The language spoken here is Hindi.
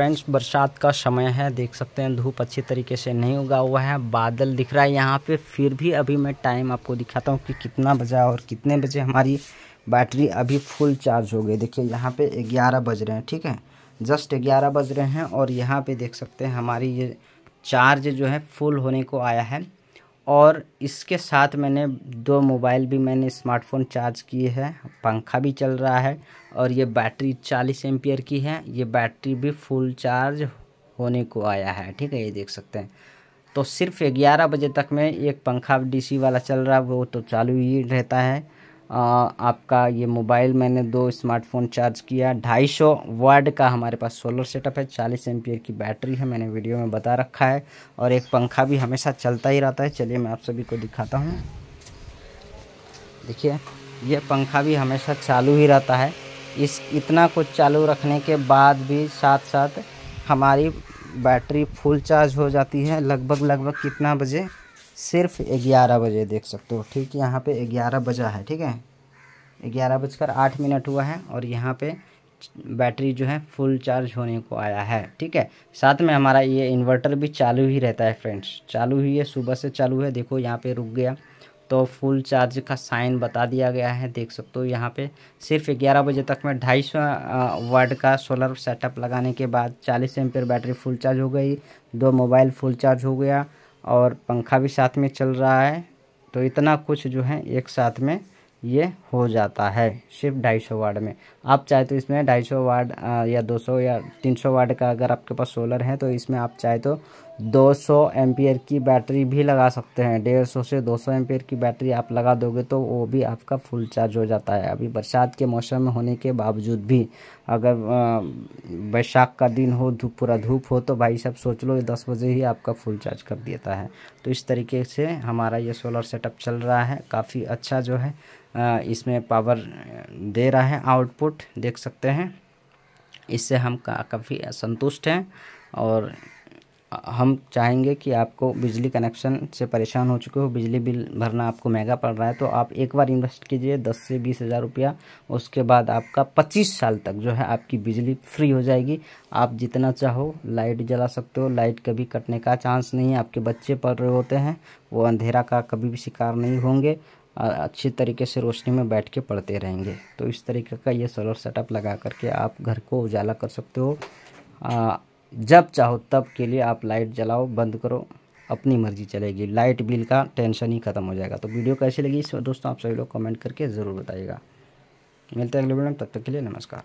फ्रेंड्स बरसात का समय है देख सकते हैं धूप अच्छी तरीके से नहीं उगा हुआ है बादल दिख रहा है यहाँ पे फिर भी अभी मैं टाइम आपको दिखाता हूँ कि कितना बजा और कितने बजे हमारी बैटरी अभी फुल चार्ज हो गई देखिए यहाँ पे ग्यारह बज रहे हैं ठीक है जस्ट ग्यारह बज रहे हैं और यहाँ पे देख सकते हैं हमारी ये चार्ज जो है फुल होने को आया है और इसके साथ मैंने दो मोबाइल भी मैंने स्मार्टफोन चार्ज किए हैं पंखा भी चल रहा है और ये बैटरी चालीस एम्पियर की है ये बैटरी भी फुल चार्ज होने को आया है ठीक है ये देख सकते हैं तो सिर्फ ग्यारह बजे तक में एक पंखा डीसी वाला चल रहा है वो तो चालू ही रहता है आपका ये मोबाइल मैंने दो स्मार्टफोन चार्ज किया ढाई सौ वाट का हमारे पास सोलर सेटअप है चालीस एम की बैटरी है मैंने वीडियो में बता रखा है और एक पंखा भी हमेशा चलता ही रहता है चलिए मैं आप सभी को दिखाता हूँ देखिए ये पंखा भी हमेशा चालू ही रहता है इस इतना कुछ चालू रखने के बाद भी साथ साथ हमारी बैटरी फुल चार्ज हो जाती है लगभग लगभग कितना बजे सिर्फ ग्यारह बजे देख सकते हो ठीक यहाँ पे ग्यारह बजा है ठीक है ग्यारह बजकर आठ मिनट हुआ है और यहाँ पे बैटरी जो है फुल चार्ज होने को आया है ठीक है साथ में हमारा ये इन्वर्टर भी चालू ही रहता है फ्रेंड्स चालू ही है सुबह से चालू है देखो यहाँ पे रुक गया तो फुल चार्ज का साइन बता दिया गया है देख सकते हो यहाँ पे सिर्फ ग्यारह बजे तक में ढाई सौ का सोलर सेटअप लगाने के बाद चालीस एम बैटरी फुल चार्ज हो गई दो मोबाइल फुल चार्ज हो गया और पंखा भी साथ में चल रहा है तो इतना कुछ जो है एक साथ में ये हो जाता है सिर्फ ढाई सौ वार्ड में आप चाहे तो इसमें ढाई सौ वार्ड या दो सौ या तीन सौ वार्ड का अगर आपके पास सोलर है तो इसमें आप चाहे तो 200 सौ की बैटरी भी लगा सकते हैं डेढ़ सौ से 200 सौ की बैटरी आप लगा दोगे तो वो भी आपका फुल चार्ज हो जाता है अभी बरसात के मौसम में होने के बावजूद भी अगर बैशाख का दिन हो धूप पूरा धूप हो तो भाई सब सोच लो दस बजे ही आपका फुल चार्ज कर देता है तो इस तरीके से हमारा ये सोलर सेटअप चल रहा है काफ़ी अच्छा जो है इसमें पावर दे रहा है आउटपुट देख सकते हैं इससे हम काफ़ी संतुष्ट हैं और हम चाहेंगे कि आपको बिजली कनेक्शन से परेशान हो चुके हो बिजली बिल भरना आपको महंगा पड़ रहा है तो आप एक बार इन्वेस्ट कीजिए दस से बीस हज़ार रुपया उसके बाद आपका पच्चीस साल तक जो है आपकी बिजली फ्री हो जाएगी आप जितना चाहो लाइट जला सकते हो लाइट कभी कटने का चांस नहीं है आपके बच्चे पढ़ रहे होते हैं वो अंधेरा का कभी भी शिकार नहीं होंगे अच्छी तरीके से रोशनी में बैठ के पढ़ते रहेंगे तो इस तरीके का ये सोलर सेटअप लगा करके आप घर को उजाला कर सकते हो आ, जब चाहो तब के लिए आप लाइट जलाओ बंद करो अपनी मर्जी चलेगी लाइट बिल का टेंशन ही ख़त्म हो जाएगा तो वीडियो कैसी लगी इस दोस्तों आप सभी लोग कमेंट करके ज़रूर बताइएगा मिलते हैं अगले वीडियो में तब तक के लिए नमस्कार